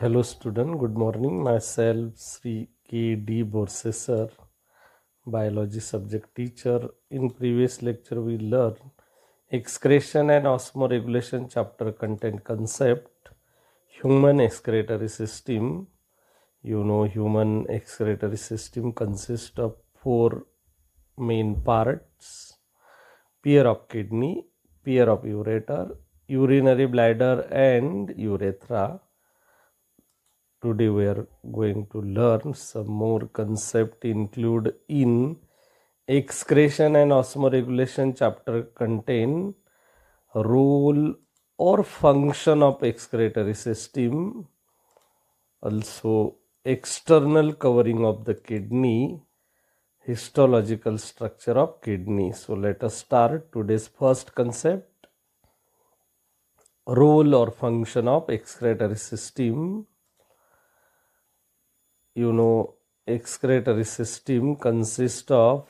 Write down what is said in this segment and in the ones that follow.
Hello student good morning myself Shri K D Borsesar biology subject teacher in previous lecture we learn excretion and osmoregulation chapter content concept human excretory system you know human excretory system consist of four main parts pair of kidney pair of ureter urinary bladder and urethra today we are going to learn some more concept include in excretion and osmoregulation chapter contain role or function of excretory system also external covering of the kidney histological structure of kidney so let us start today's first concept role or function of excretory system you know excretory system consists of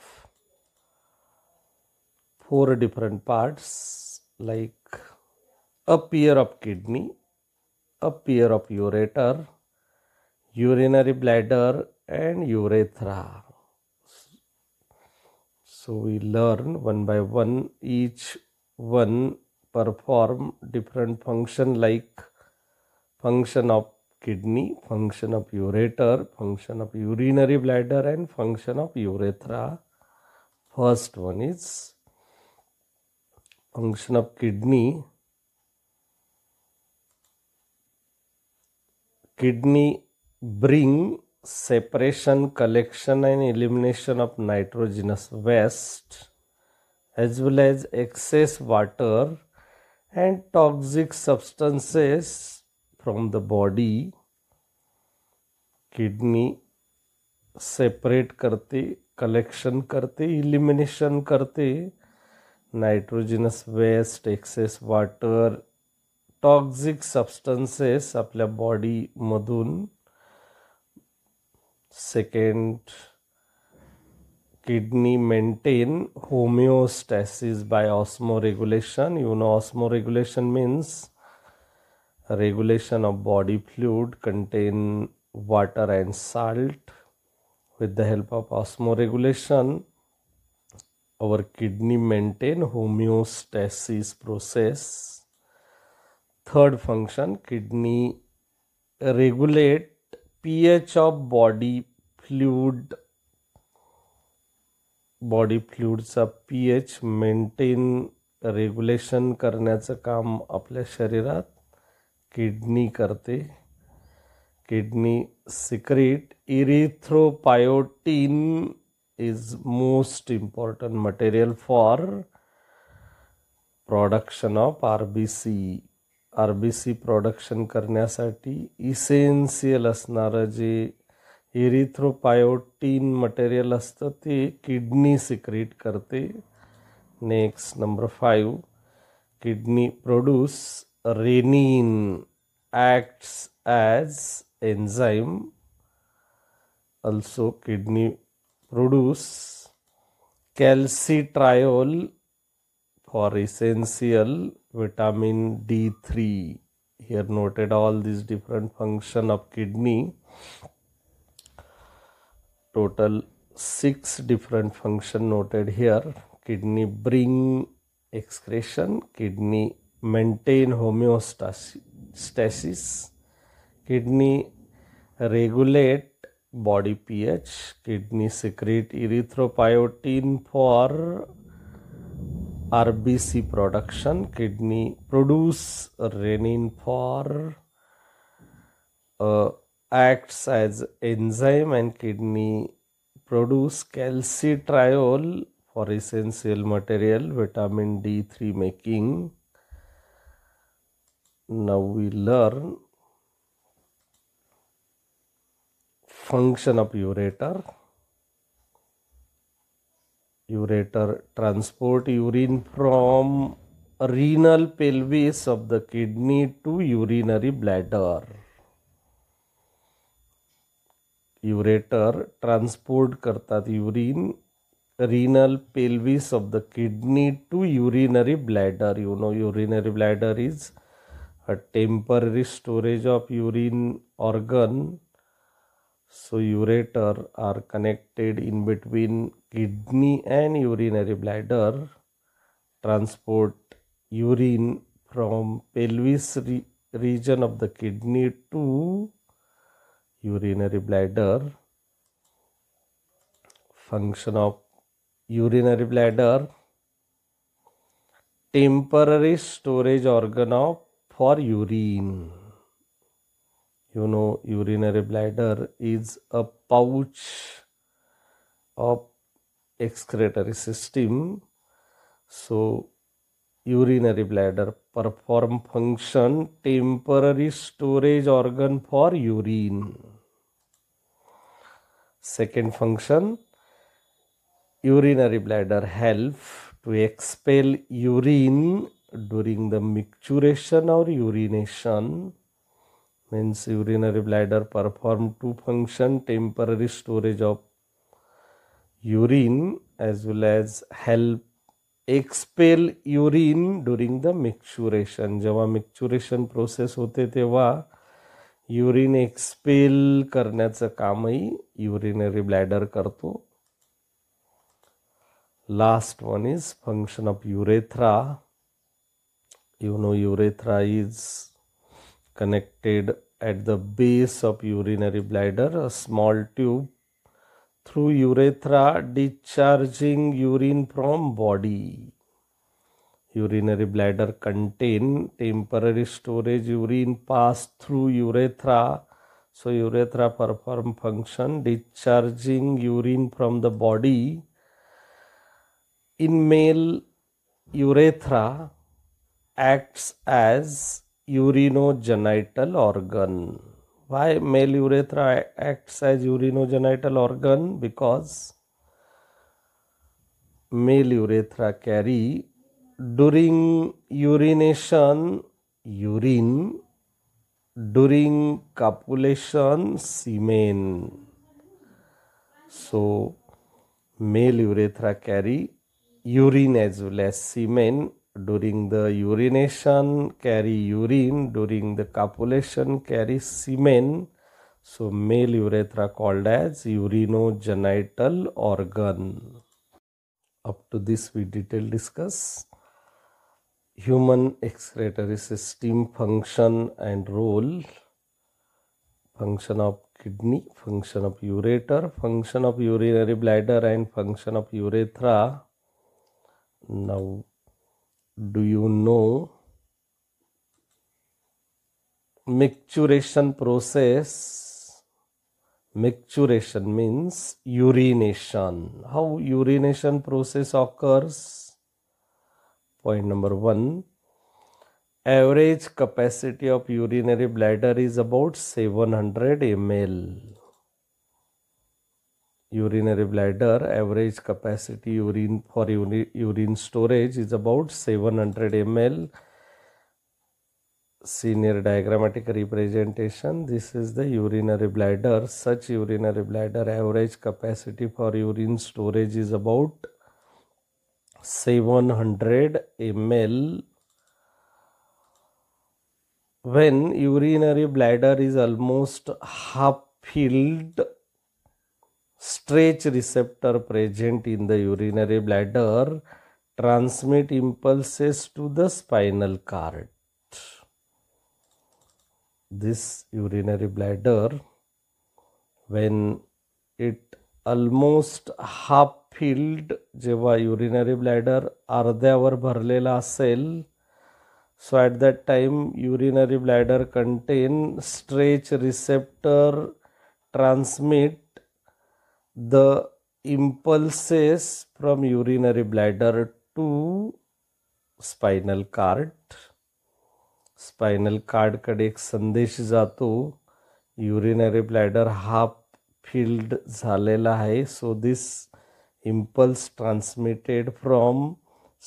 four different parts like a pair of kidney a pair of ureter urinary bladder and urethra so we learn one by one each one perform different function like function of kidney, function of ureter, function of urinary bladder, and function of urethra. First one is function of kidney. Kidney bring separation, collection, and elimination of nitrogenous waste as well as excess water and toxic substances from the body kidney separate करते collection करते elimination करते nitrogenous waste excess water toxic substances अपने body मधुन second kidney maintain homeostasis by osmoregulation you know osmoregulation means regulation of body fluid contain water and salt with the help of osmoregulation our kidney maintain homeostasis process third function kidney regulate ph of body fluid body फ्लूडचा P H maintain regulation करण्याचं काम आपल्या शरीरात kidney करते kidney secrete erythropoietin is most important material for production of RBC RBC production करण्यासाठी essential असणारं जे erythropoietin material असतं ते किडनी सिक्रेट करते next number five kidney produce renin acts as enzyme also kidney produce calcitriol for essential vitamin D3 here noted all these different function of kidney total six different function noted here kidney bring excretion kidney maintain homeostasis. Kidney regulate body pH. Kidney secrete erythropoietin for RBC production. Kidney produce renin for uh, acts as enzyme and kidney produce calcitriol for essential material vitamin D3 making now we learn function of ureter ureter transport urine from renal pelvis of the kidney to urinary bladder ureter transport करतात urine renal pelvis of the kidney to urinary bladder you know urinary bladder is a temporary storage of urine organ so ureter are connected in between kidney and urinary bladder transport urine from pelvis re region of the kidney to urinary bladder function of urinary bladder temporary storage organ of for urine. You know, urinary bladder is a pouch of excretory system. So, urinary bladder perform function temporary storage organ for urine. Second function urinary bladder help to expel urine during the micturition or urination means urinary bladder perform two function temporary storage of urine as well as help expel urine during the the jab जेव्हा process hote होते तेव्हा urine expel करण्याचं कामही urinary bladder करतो last one is function of urethra you know urethra is connected at the base of urinary bladder a small tube through urethra discharging urine from body urinary bladder contain temporary storage urine pass through urethra so urethra perform function discharging urine from the body in male urethra acts as urinogenital organ. Why male urethra acts as urinogenital organ? Because male urethra carry during urination urine, during copulation semen. So male urethra carry urine as well as semen during the urination carry urine during the copulation carry semen so male urethra called as urinogenital organ up to this we detail discuss human excretory system function and role function of kidney function of ureter function of urinary bladder and function of urethra now do you know micturition process micturition means urination how urination process occurs point number 1 average capacity of urinary bladder is about 700 ml urinary bladder average capacity urine for urine, storage is about 700 ml senior diagrammatic representation this is the urinary bladder such urinary bladder average capacity for urine storage is about 700 ml when urinary bladder is almost half filled stretch receptor present in the urinary bladder transmit impulses to the spinal cord. This urinary bladder, when it almost half filled जेव्हा urinary bladder अर्ध्यावर भरलेला असेल so at that time urinary bladder contain stretch receptor transmit the impulses from urinary bladder to spinal cord spinal कार्डकडे एक संदेश जातो urinary bladder हा filled झालेला आहे so this impulse transmitted from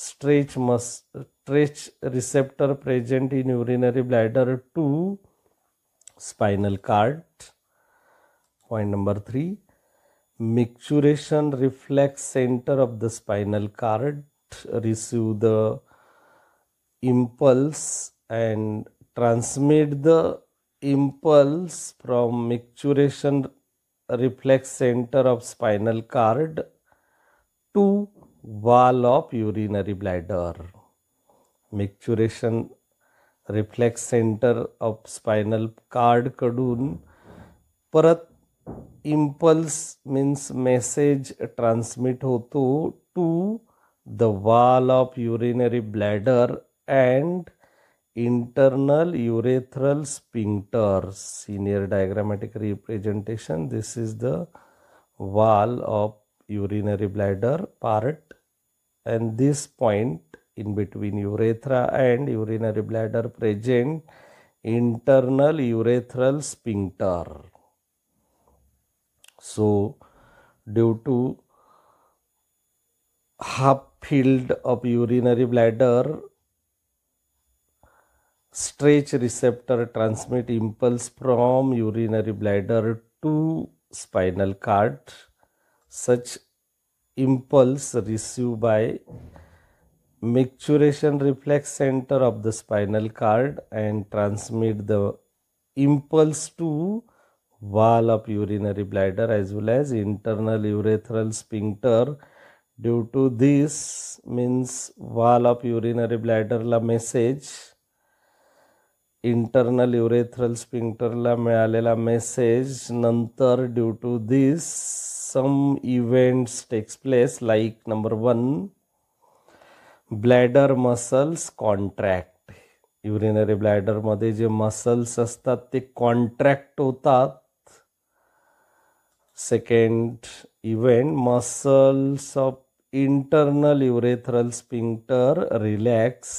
stretch मस stretch receptor present in urinary bladder to spinal cord point number three micturition reflex center of the spinal cord receive the impulse and transmit the impulse from micturition reflex center of spinal cord to wall of urinary bladder micturition reflex center of spinal cord कडून परत impulse means message transmit hotu to the wall of urinary bladder and internal urethral sphincter. See near diagrammatic representation this is the wall of urinary bladder part and this point in between urethra and urinary bladder present internal urethral sphincter so, due to half filled of urinary bladder, stretch receptor transmit impulse from urinary bladder to spinal cord. Such impulse received by micturition reflex center of the spinal cord and transmit the impulse to wall of urinary bladder as well as internal urethral sphincter due to this means wall of urinary bladder la message internal urethral स्पिंक्टरला मिळालेला message नंतर due to this some events takes place like number one bladder muscles urinary bladder ब्लॅडरमध्ये जे muscles असतात ते contract second event muscles of internal urethral sphincter relax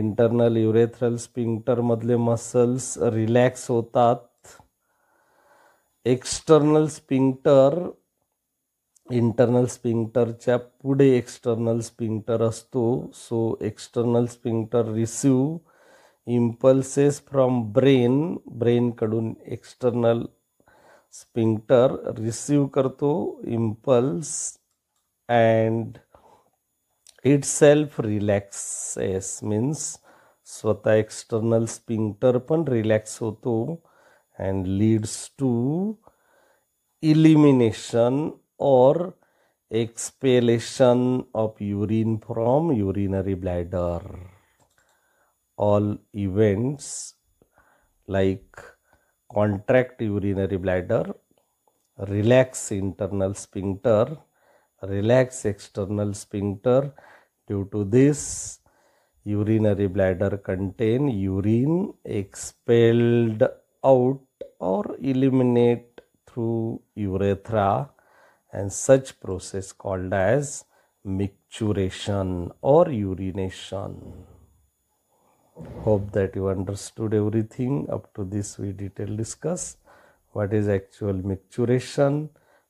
internal urethral स्पिंक्टरमधले muscles relax होतात external sphincter internal स्पिंक्टरच्या पुढे external sphincter असतो so external sphincter receive impulses from brain ब्रेनकडून एक्स्टर्नल स्पिंक्टर रिसीव करतो impulse and itself relaxes means स्वतः external sphincter पण relax होतो अँड लीड्स टू इलिमिनेशन और expulsion of urine from urinary bladder all events like contract urinary bladder, relax internal sphincter, relax external sphincter. Due to this, urinary bladder contain urine expelled out or eliminate through urethra and such process called as micturation or urination hope that you understood everything up to this we detail discuss what is actual micturition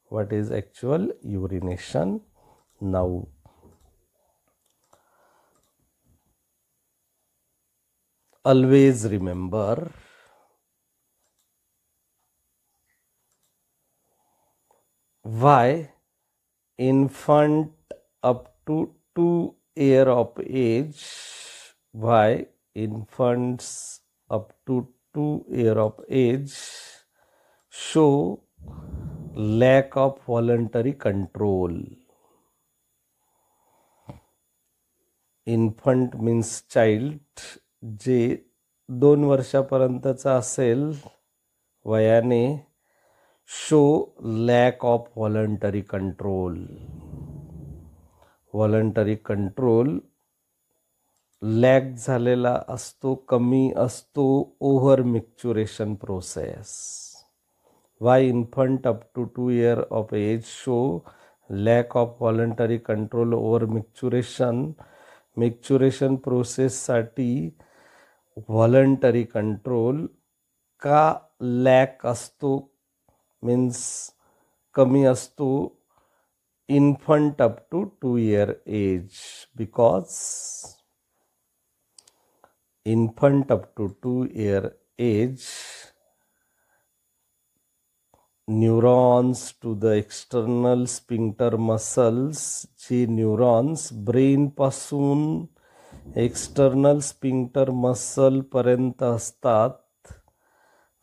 what is actual urination now always remember why infant up to 2 year of age why infants up to 2 year of age show lack of voluntary control infant means child जे दोन वर्षापर्यंतचा असेल वयाने show lack of voluntary control voluntary control lack झालेला असतो कमी असतो over micturition process why infant up to two year of age show lack of voluntary control over micturition micturition प्रोसेससाठी व्हॉलंटरी कंट्रोल का लॅक असतो मीन्स कमी असतो infant up to two year age because infant up to 2 year age neurons to the external sphincter muscles g neurons brain पासून external sphincter muscle पर्यंत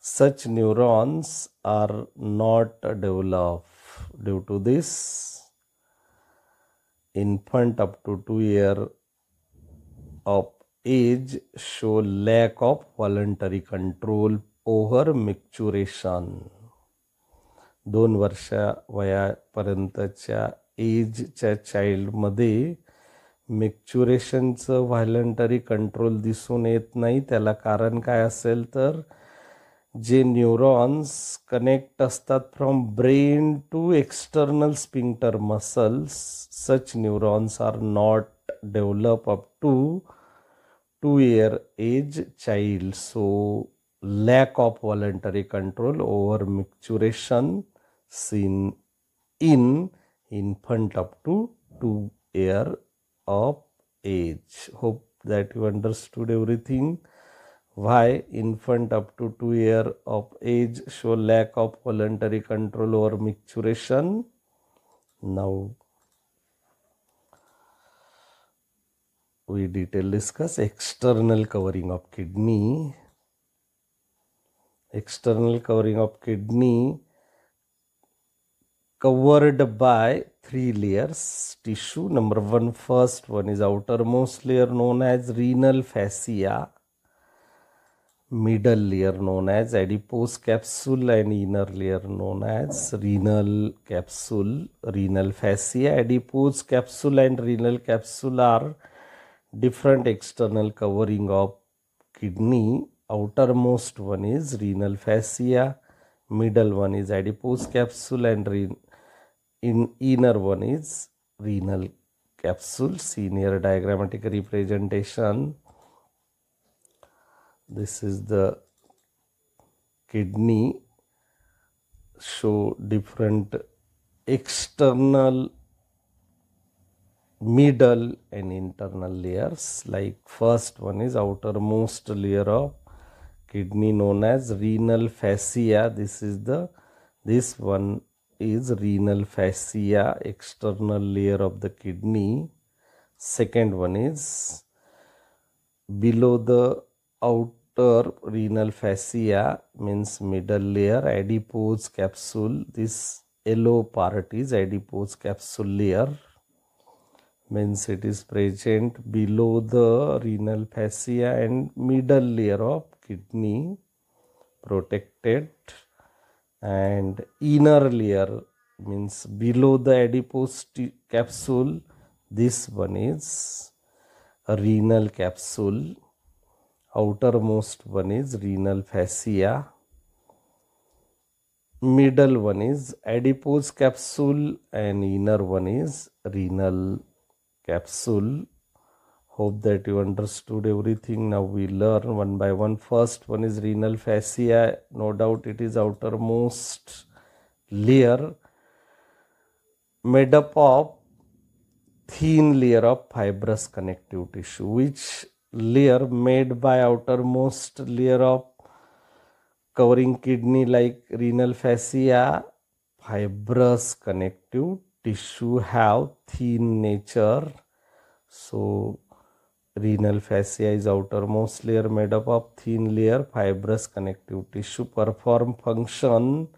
such neurons are not developed due to this infant up to 2 year of age show lack of voluntary control over micturition दोन वर्षा वयापर्यंतच्या एजच्या चाइल्डमध्ये मेक्च्युरेशनचं व्हायलंटरी control दिसून येत नाही त्याला कारण काय असेल तर जे न्यूरॉन्स कनेक्ट असतात from brain to external sphincter muscles such neurons are not develop up to 2 year age child so lack of voluntary control over maturation seen in infant up to 2 year of age hope that you understood everything why infant up to 2 year of age show lack of voluntary control over maturation now we detail discuss external covering of kidney external covering of kidney covered by three layers tissue number one first one is outermost layer known as renal fascia middle layer known as adipose capsule and inner layer known as renal capsule renal fascia adipose capsule and renal capsule are different external covering of kidney outermost one is renal fascia middle one is adipose capsule and in inner one is renal capsule senior diagrammatic representation this is the kidney show different external middle and internal layers like first one is outermost layer of kidney known as renal fascia this is the this one is renal fascia external layer of the kidney second one is below the outer renal fascia means middle layer adipose capsule this yellow part is adipose capsule layer means it is present below the renal fascia and middle layer of kidney protected and inner layer means below the adipose capsule this one is renal capsule outermost one is renal fascia middle one is adipose capsule and inner one is renal capsule hope that you understood everything now we learn one by one first one is renal fascia no doubt it is outermost layer made up of thin layer of fibrous connective tissue which layer made by outermost layer of covering kidney like renal fascia fibrous connective tissue have thin nature so renal fascia is outermost layer made up of thin layer fibrous connective tissue perform function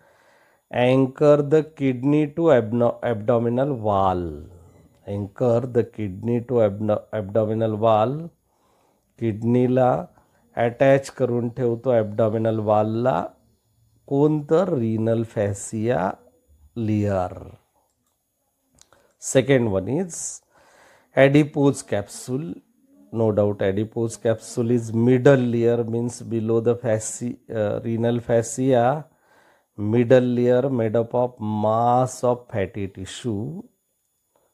anchor the kidney to abno- abdominal wall anchor the kidney to abno- abdominal wall Kidney la attach करून ठेवतो abdominal वालला कोणतं renal fascia layer second one is adipose capsule no doubt adipose capsule is middle layer means below the uh, renal fascia middle layer made up of mass of fatty tissue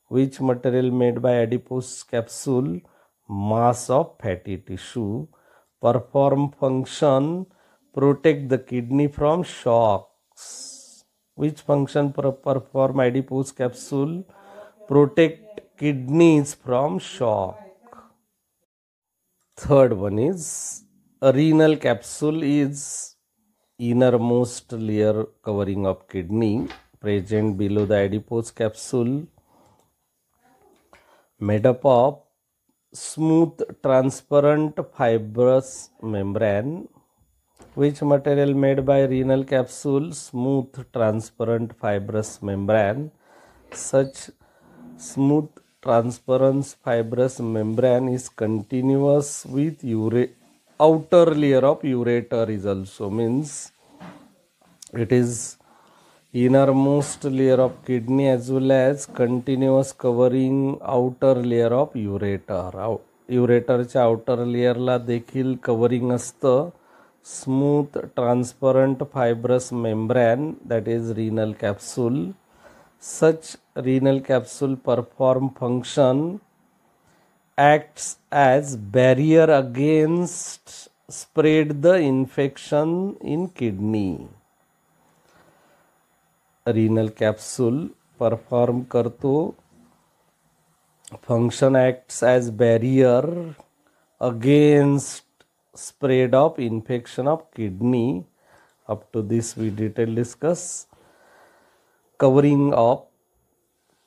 which material made by adipose capsule mass of fatty tissue perform function protect the kidney from shocks which function perform adipose capsule protect kidneys from shock third one is renal capsule is innermost layer covering of kidney present below the adipose capsule made up of smooth transparent fibrous membrane which material made by renal capsule smooth transparent fibrous membrane such smooth transparent fibrous membrane is continuous with युरे outer layer of ureter is also means it is innermost layer of kidney as well as continuous covering outer layer of ureter आउ युरेटरच्या outer लेअरला देखील covering असतं smooth transparent fibrous membrane that is renal capsule such renal capsule perform function acts as barrier against spread the infection in kidney renal capsule perform karto function acts as barrier against spread of infection of kidney up to this we detail discuss covering of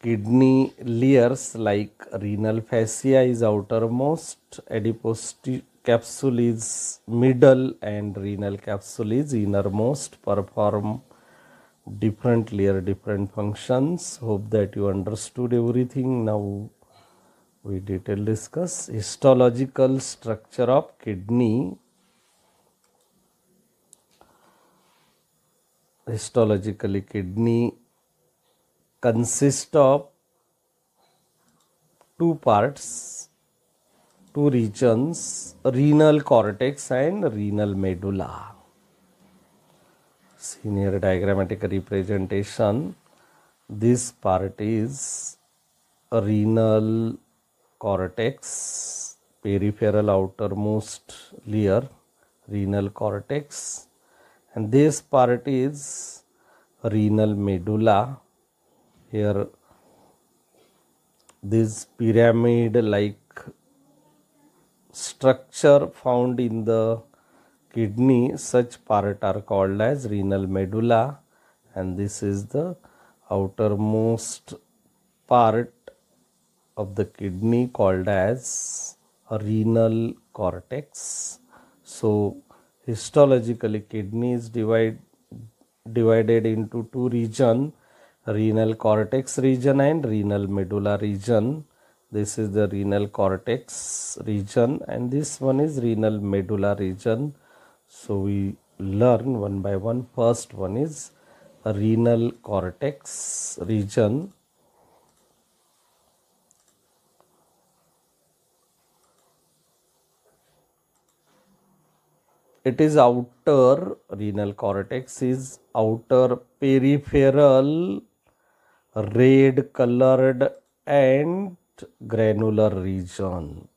kidney layers like renal fascia is outermost, adipose capsule is middle and renal capsule is innermost perform different layer different functions. Hope that you understood everything. Now we detail discuss histological structure of kidney histologically kidney consists of two parts two regions renal cortex and renal medulla senior diagrammatic representation this part is renal cortex peripheral outermost layer renal cortex and this part is renal medulla here this pyramid like structure found in the kidney such part are called as renal medulla and this is the outermost part of the kidney called as renal cortex so histologically kidney is divide, divided into two regions renal cortex region and renal medulla region this is the renal cortex region and this one is renal medulla region so we learn one by one first one is renal cortex region it is outer renal cortex is outer peripheral red colored and granular region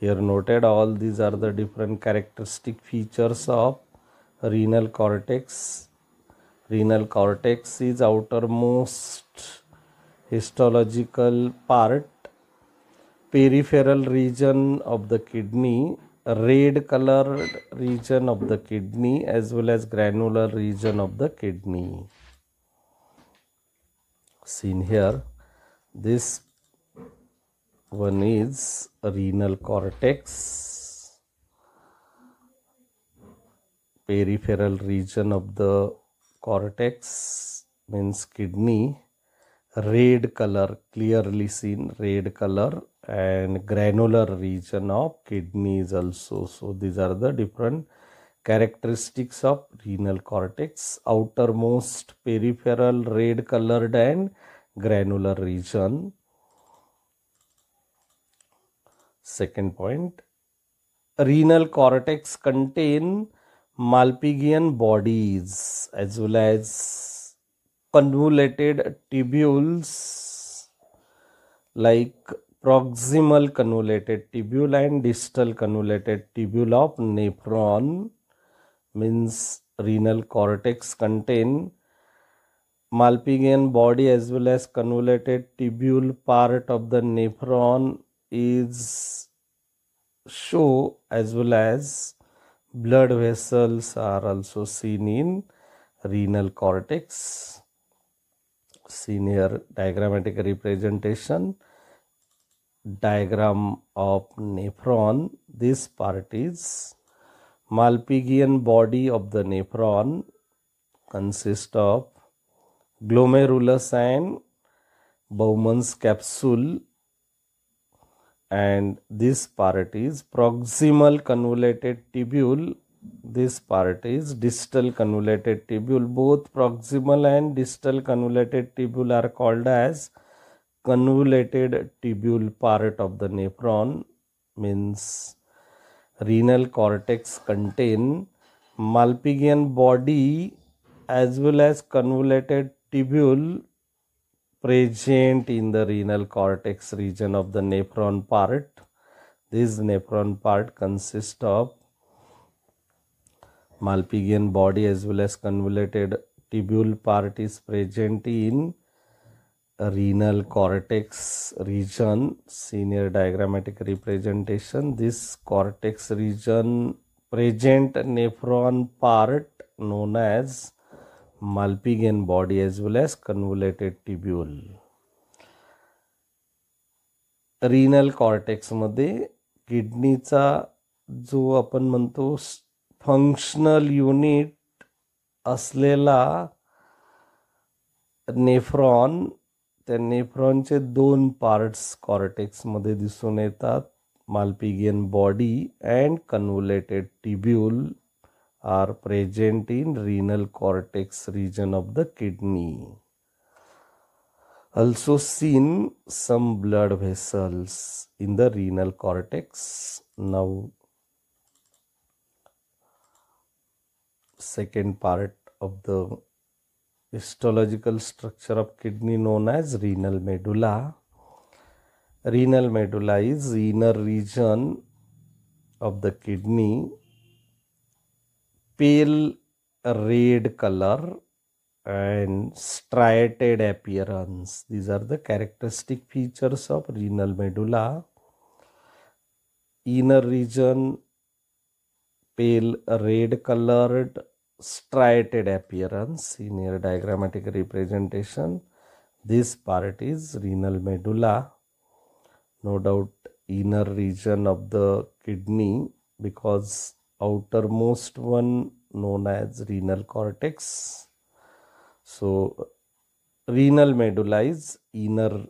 here noted all these are the different characteristic features of renal cortex renal cortex is outermost histological part peripheral region of the kidney red colored region of the kidney as well as granular region of the kidney seen here this one is renal cortex peripheral region of the cortex means kidney red color clearly seen red color and granular region of kidney is also so these are the different characteristics of renal cortex outermost peripheral red colored and granular region second point renal cortex contain malpighian bodies as well as convoluted tubules like proximal convoluted tubule and distal convoluted tubule of nephron means renal cortex contain Malpighian body as well as convoluted tubule part of the nephron is show as well as blood vessels are also seen in renal cortex seen here diagrammatic representation diagram of nephron this part is Malpighian body of the nephron consists of glomerulus and Bowman's capsule and this part is proximal convoluted tubule this part is distal convoluted tubule both proximal and distal convoluted tubule are called as convoluted tubule part of the nephron means renal cortex contain Malpighian body as well as convoluted tubule present in the renal cortex region of the nephron part. This nephron part consists of Malpighian body as well as convoluted tubule part is present in renal cortex region senior diagrammatic representation this cortex region present nephron part known as malpighian body as well as convoluted tubule renal madhe kidney किडनीचा जो आपण म्हणतो functional unit असलेला nephron nephron नेफ्रॉनचे दोन parts cortex मध्य दसून Malpighian body and convoluted tubule are present in renal cortex region of the kidney also seen some blood vessels in the renal cortex now second part of the histological structure of kidney known as renal medulla. Renal medulla is inner region of the kidney, pale red color and striated appearance. These are the characteristic features of renal medulla. Inner region pale red colored striated appearance in here. diagrammatic representation. This part is renal medulla, no doubt inner region of the kidney because outermost one known as renal cortex. So renal medulla is inner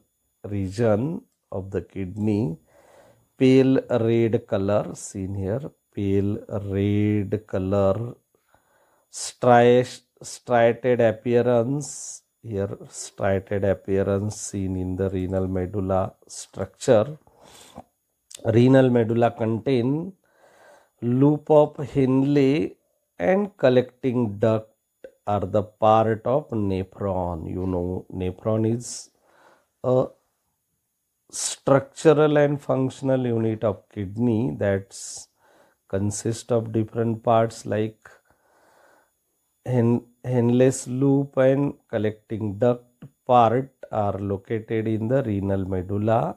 region of the kidney. Pale red color seen here, pale red color striated appearance here striated appearance seen in the renal medulla structure renal medulla contain loop of Henle and collecting duct are the part of nephron you know nephron is a structural and functional unit of kidney that's consist of different parts like Henless loop and collecting duct part are located in the renal medulla.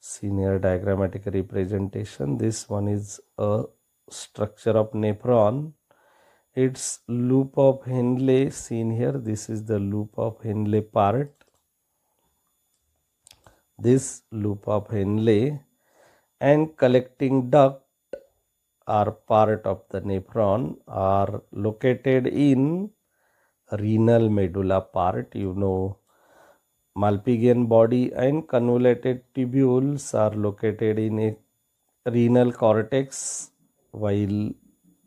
Senior diagrammatic representation. This one is a structure of nephron. Its loop of Henle seen here. This is the loop of Henle part. This loop of Henle and collecting duct are part of the nephron are located in renal medulla part you know malpighian body and convoluted tubules are located in renal cortex while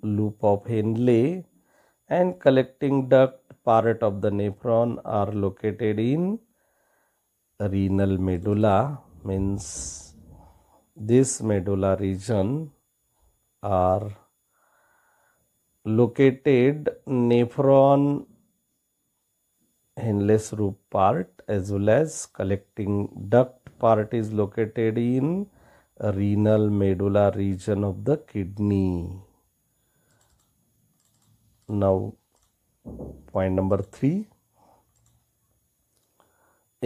loop of Henle and collecting duct part of the nephron are located in renal medulla means this medulla region are located nephron hinless roof part as well as collecting duct part is located in renal medulla region of the kidney now point number 3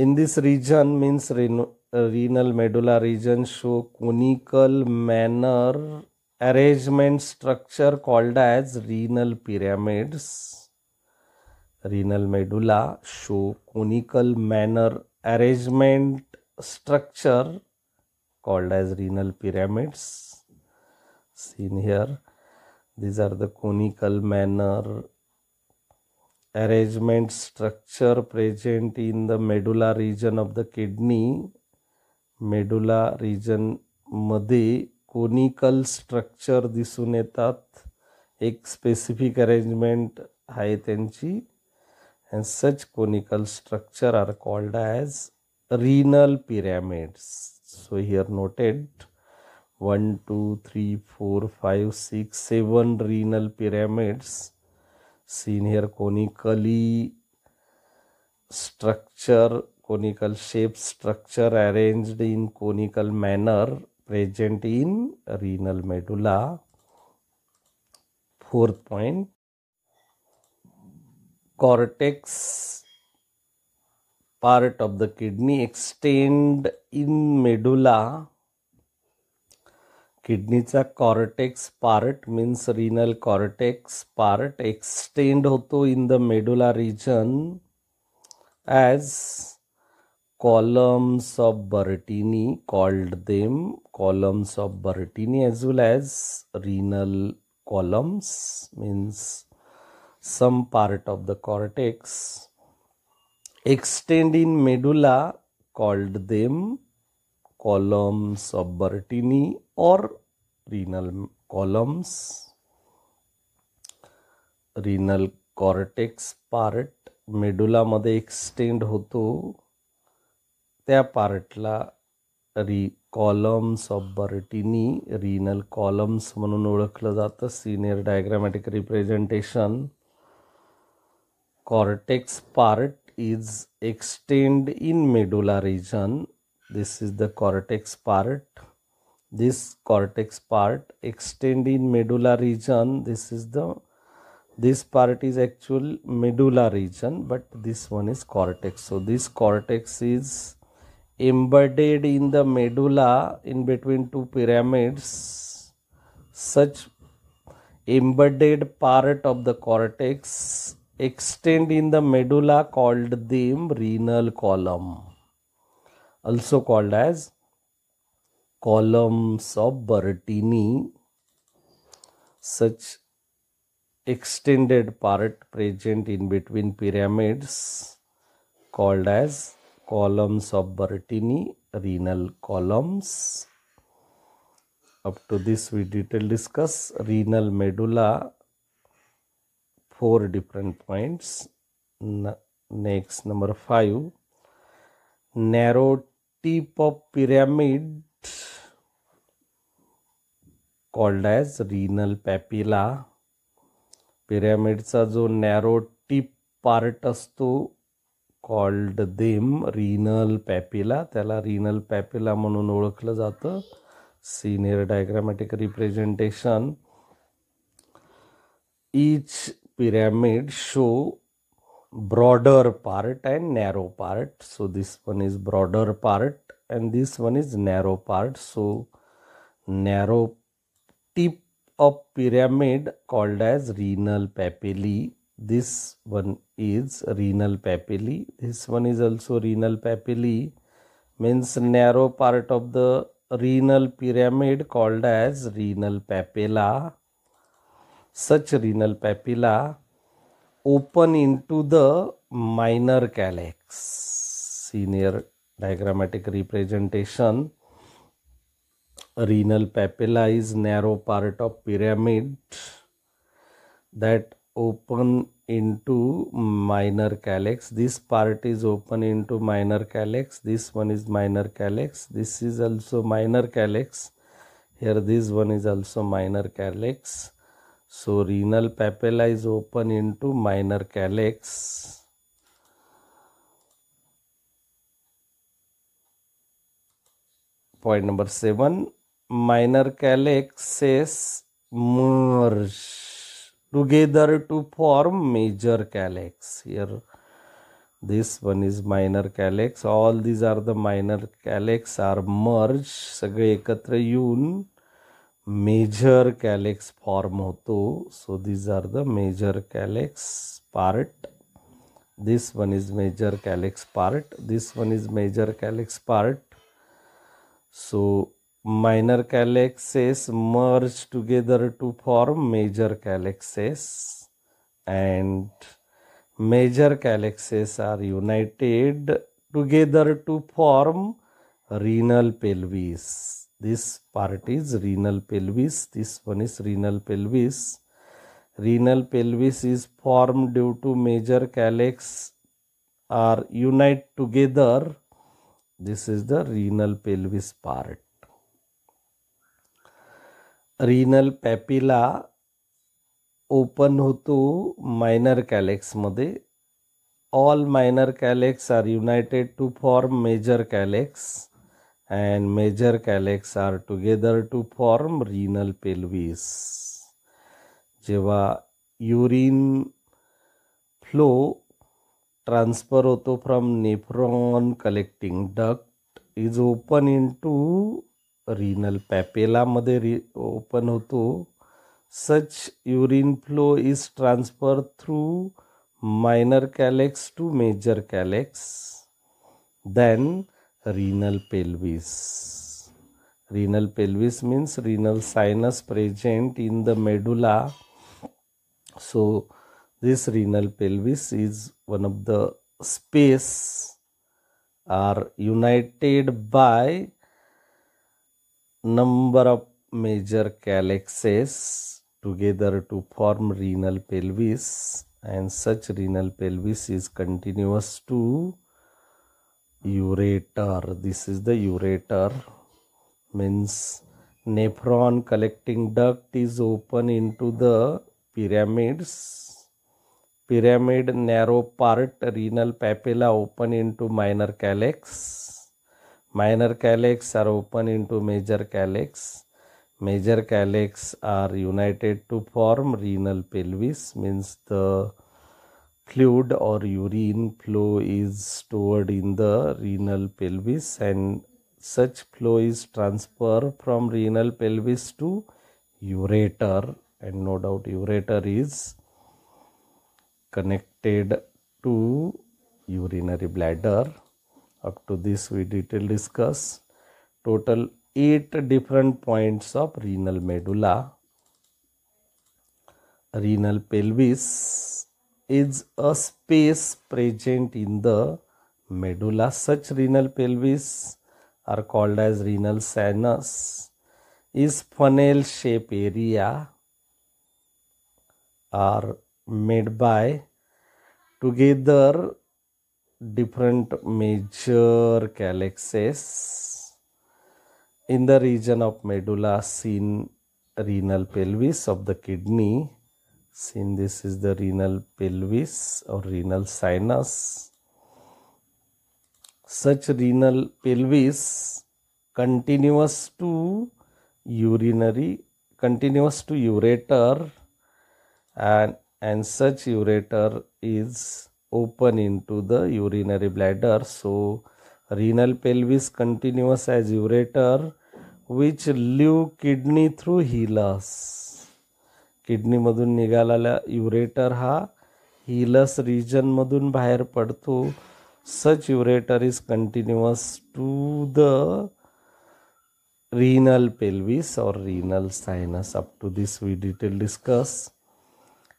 in this region means renal medulla region show conical manner arrangement structure called as renal pyramids renal medulla show conical manner arrangement structure called as renal pyramids seen here these are the conical manner arrangement structure present in the medulla region of the kidney medulla region मध्ये conical structure दिसून येतात एक specific arrangement आहे त्यांची and such conical structure are called as renal pyramids so here noted one two three four five six seven renal pyramids seen here conically structure conical shape structure arranged in conical manner present in renal medulla. Fourth point, cortex part of the kidney extend in medulla. किडनीचा cortex part means renal cortex part extend होतो in the medulla region as columns of Bertini called them columns of Bertini as well as renal columns means some part of the cortex extend in medulla called them columns of Bertini or renal columns renal cortex part medulla made extend होतो त्या पार्टला री columns of Bertini renal columns म्हणून ओळखलं जातं Senior diagrammatic representation. cortex part is extend in medulla region this is the cortex part this cortex part extend in medulla region this is the this part is actual medulla region but this one is cortex so this cortex is embedded in the medulla in between two pyramids such embedded part of the cortex extend in the medulla called the renal column also called as columns of Bertini such extended part present in between pyramids called as columns of Bertini, renal columns. Up to this we detail discuss renal medulla, four different points. next number five, narrow tip of pyramid called as renal papilla. Pyramid sa jo narrow tip part असतो called them renal papilla त्याला renal papilla म्हणून ओळखलं जातं senior diagrammatic representation each pyramid show broader part and narrow part so this one is broader part and this one is narrow part so narrow tip of pyramid called as renal papillae this one is renal papillae this one is also renal papillae means narrow part of the renal pyramid called as renal papilla such renal papilla open into the minor calyx senior diagrammatic representation renal papilla is narrow part of pyramid that open into minor calyx this part is open into minor calyx this one is minor calyx this is also minor calyx here this one is also minor calyx so renal papilla is open into minor calyx point number 7 minor calyxes merge together to form major calyx. Here, this one is minor calyx. All these are the minor calyx are merged. सगळे एकत्र येऊन major calyx form होतो. So these are the major calyx part. This one is major calyx part. This one is major calyx part. So minor calyxes merge together to form major calyxes and major calyxes are united together to form renal pelvis this part is renal pelvis this one is renal pelvis renal pelvis is formed due to major calyx are unite together this is the renal pelvis part renal papilla open होतो minor कॅलेक्समध्ये all minor calyx are united to form major calyx and major calyx are together to form renal pelvis जेव्हा urine flow transfer होतो from nephron collecting duct is open into renal papilla री open हो तो such urine flow is transfer through minor calyx to major calyx then renal pelvis renal pelvis means renal sinus present in the medulla so this renal pelvis is one of the space are united by number of major calyxes together to form renal pelvis and such renal pelvis is continuous to ureter this is the ureter means nephron collecting duct is open into the pyramids pyramid narrow part renal papilla open into minor calyx Minor calyx are open into major calyx. Major calyx are united to form renal pelvis, means the fluid or urine flow is stored in the renal pelvis and such flow is transferred from renal pelvis to ureter and no doubt ureter is connected to urinary bladder up to this we detail discuss total eight different points of renal medulla renal pelvis is a space present in the medulla such renal pelvis are called as renal sinus is funnel shape area are made by together different major calyxes in the region of medulla seen renal pelvis of the kidney seen this is the renal pelvis or renal sinus such renal pelvis continuous to urinary continuous to ureter and and such ureter is open into the urinary bladder so renal pelvis continuous as ureter which leave kidney through hilus ureter ha, ureter region madun bahir बाहेर Such ureter is continuous to the renal pelvis or renal sinus up to this we detail discuss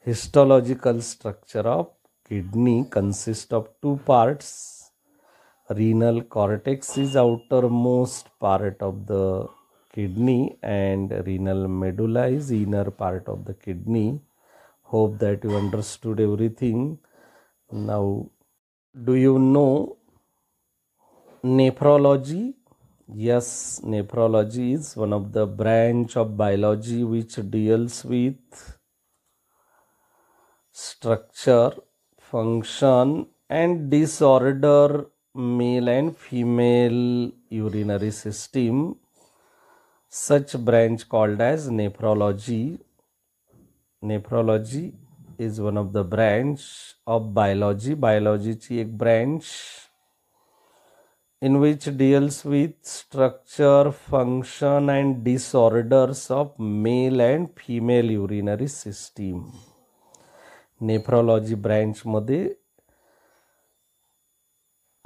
histological structure of Kidney consists of two parts. Renal cortex is outermost part of the kidney and renal medulla is inner part of the kidney. Hope that you understood everything. Now, do you know nephrology? Yes, nephrology is one of the branch of biology which deals with structure function and disorder male and female urinary system such branch called as nephrology nephrology is one of the branch of biology biology is a branch in which deals with structure function and disorders of male and female urinary system nephrology मधे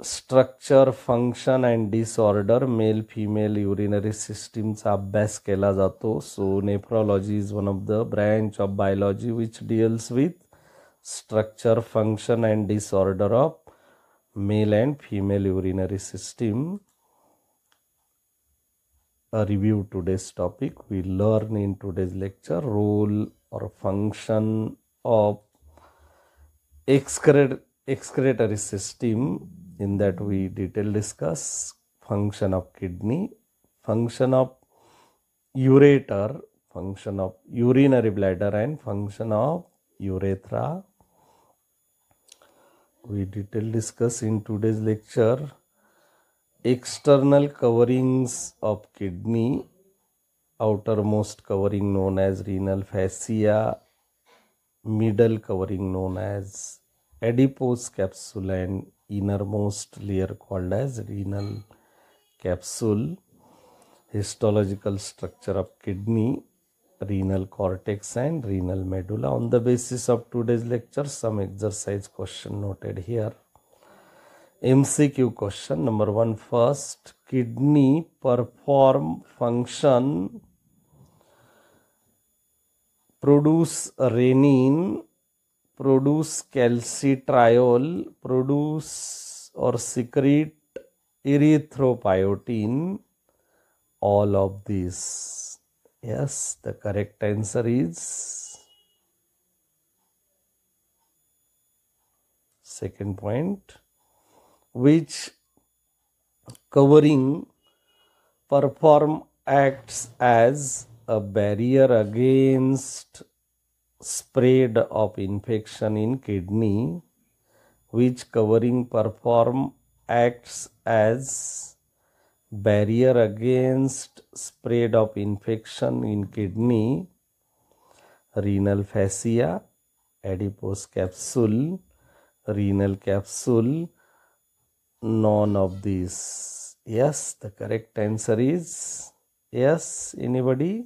structure function and disorder male female urinary सिस्टीमचा अभ्यास केला जातो so nephrology is one of the branch of biology which deals with structure function and disorder of male and female urinary system review today's topic we learn in today's lecture role और function of excretory system in that we detail discuss function of kidney function of ureter function of urinary bladder and function of urethra we detail discuss in today's lecture external coverings of kidney outermost covering known as renal fascia middle covering known as adipose capsule and innermost layer called as renal capsule histological structure of kidney renal cortex and renal medulla on the basis of today's lecture some exercise question noted here mcq question number 1 first kidney perform function produce renin, produce calcitriol, produce or secrete erythropoietin, all of these. Yes, the correct answer is second point, which covering perform acts as a barrier against spread of infection in kidney which covering perform acts as barrier against spread of infection in kidney renal fascia adipose capsule renal capsule none of these yes the correct answer is yes anybody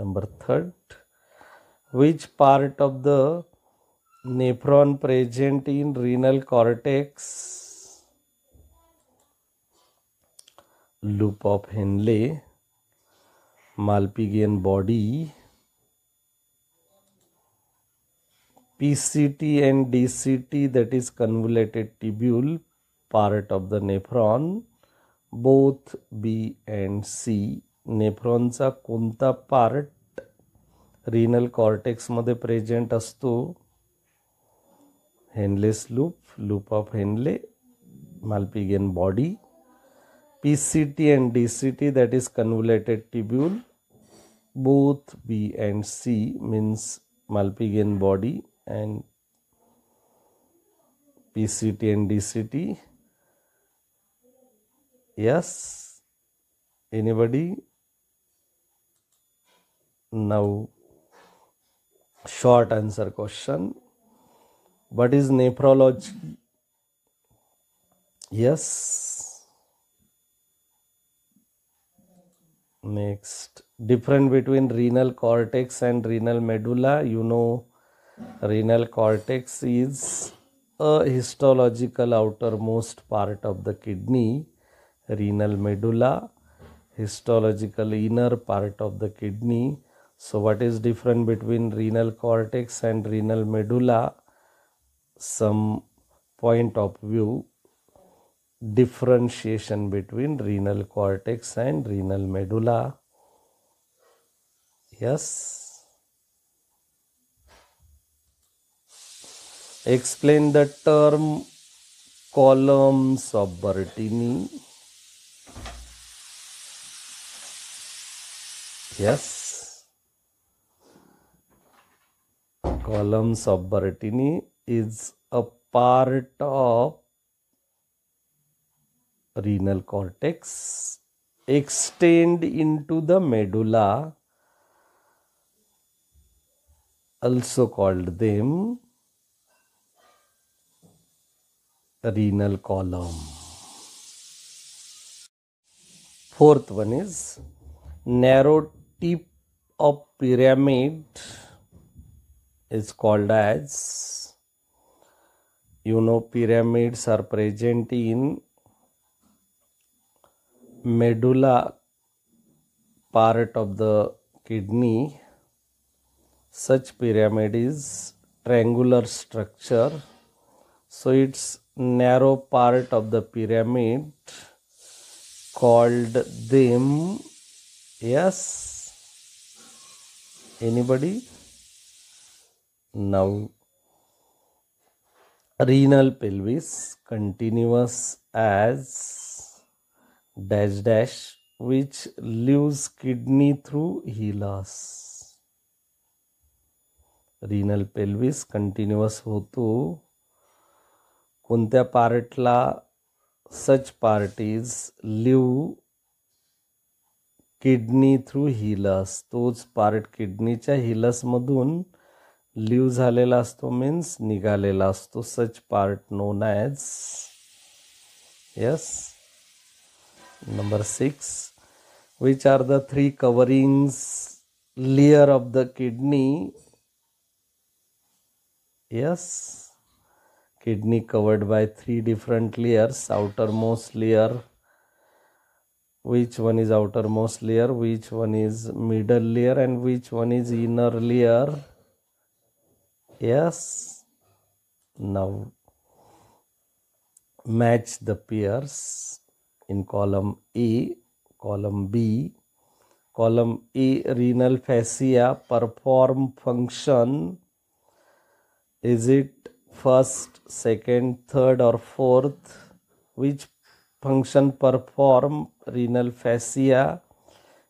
Number third, which part of the nephron present in renal cortex loop of Henle Malpighian body PCT and DCT that is convoluted tubule part of the nephron both B and C नेफ्रॉनचा कोणता part renal कॉर्टेक्समध्ये present असतो Henle's loop loop of Henle Malpighian body P C T and D C T that is convoluted tubule means B body C P C T and D C T yes anybody Now, short answer question What is nephrology? Yes. Next, different between renal cortex and renal medulla. You know, renal cortex is a histological outermost part of the kidney, renal medulla, histological inner part of the kidney so what is different between renal cortex and renal medulla? Some point of view differentiation between renal cortex and renal medulla. Yes. Explain the term columns of Bertini. Yes. columns of Bertini is a part of renal cortex extend into the medulla also called them renal column fourth one is narrow tip of pyramid is called as you know pyramids are present in medulla part of the kidney such pyramid is triangular structure so its narrow part of the pyramid called them yes anybody Now, renal pelvis continuous as dash dash which leaves kidney through HeLOS. renal pelvis continuous होतो कोणत्या पार्टला such parties leave kidney through hilus तोच part किडनीच्या हिलसमधून leave झालेला means means निघालेला असतो such part known as yes number six which are the three coverings layer of the kidney kidney covered by three different layers outermost layer which one is outermost layer which one is middle layer and which one is inner layer yes now match the pairs in column A column B column A renal fascia perform function is it first second third or fourth which function perform renal fascia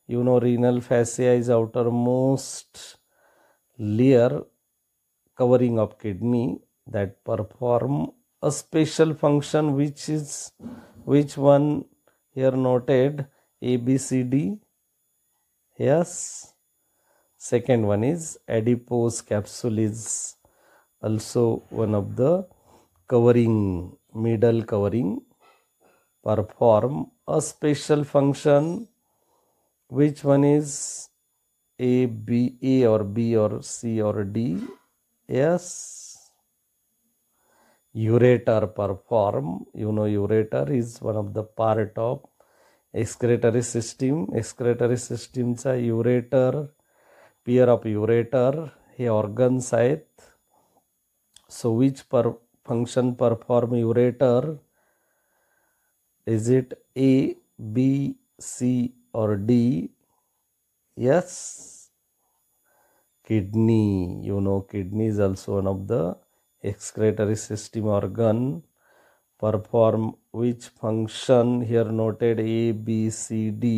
you know renal fascia is outermost layer covering of kidney that perform a special function which is which one here noted ABCD yes second one is adipose capsule is also one of the covering middle covering perform a special function which one is a b a or b or c or d yes ureter perform you know ureter is one of the part of excretory system excretory system a ureter pair of ureter he organs आहेत so which per function perform ureter is it a b c or d yes kidney you know kidney is also one of the excretory system organ perform which function here noted a b c d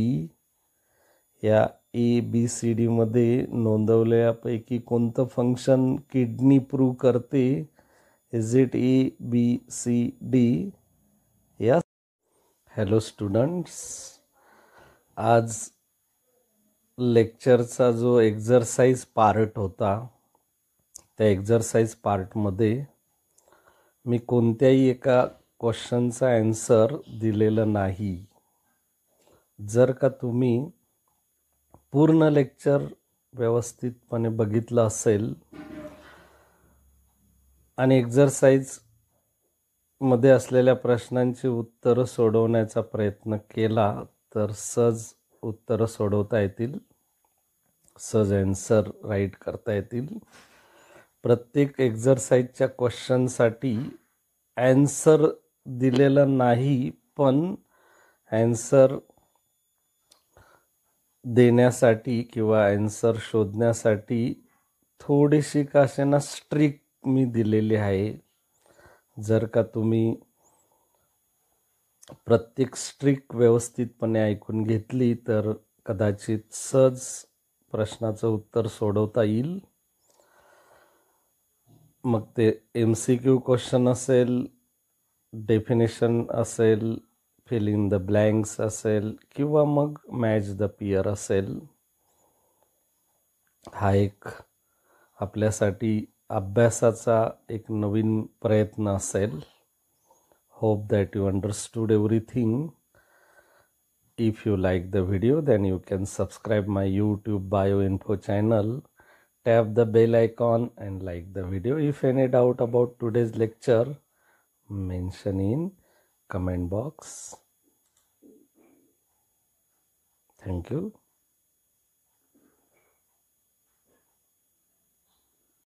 या ए B सी डीमध्ये नोंदवल्यापैकी कोणतं function kidney prove करते is it A B C D या hello students आज लेक्चरचा जो exercise part होता त्या एक्झरसाईज पार्टमध्ये मी कोणत्याही एका क्वेश्चनचा ॲन्सर दिलेलं नाही जर का तुम्ही पूर्ण लेक्चर व्यवस्थितपणे बघितलं असेल आणि एक्झरसाईजमध्ये असलेल्या प्रश्नांची उत्तरं सोडवण्याचा प्रयत्न केला तर सहज उत्तरं सोडवता येतील सहज ॲन्सर राईट करता येतील प्रत्येक एक्झरसाईजच्या क्वेश्चनसाठी ॲन्सर दिलेला नाही पण ॲन्सर देण्यासाठी किंवा ॲन्सर शोधण्यासाठी थोडीशी ना स्ट्रिक मी दिलेली आहे जर का तुम्ही प्रत्येक स्ट्रिक व्यवस्थितपणे ऐकून घेतली तर कदाचित सहज प्रश्नाचं उत्तर सोडवता येईल मग ते एम सी क्यू क्वेश्चन असेल डेफिनेशन असेल फिल इन द ब्लँक्स असेल किंवा मग मॅच द पियर असेल हा एक आपल्यासाठी अभ्यासाचा एक नवीन प्रयत्न असेल hope that you understood everything if you like the video then you can subscribe my youtube bio info channel tap the bell icon and like the video if any doubt about today's lecture mention in comment box thank you